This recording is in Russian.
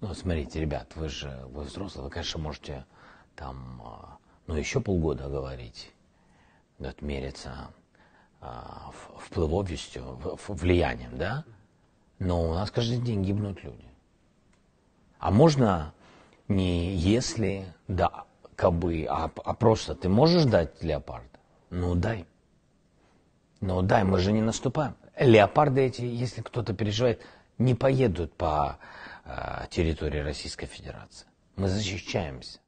ну, смотрите, ребят, вы же, вы взрослые, вы, конечно, можете там, а, ну, еще полгода говорить, отмериться а, вплывовостью, влиянием, да? Но у нас каждый день гибнут люди. А можно не если, да, кабы, а, а просто ты можешь дать леопарда? Ну, дай. Ну, дай, мы же не наступаем. Леопарды эти, если кто-то переживает, не поедут по Э, территории Российской Федерации. Мы защищаемся.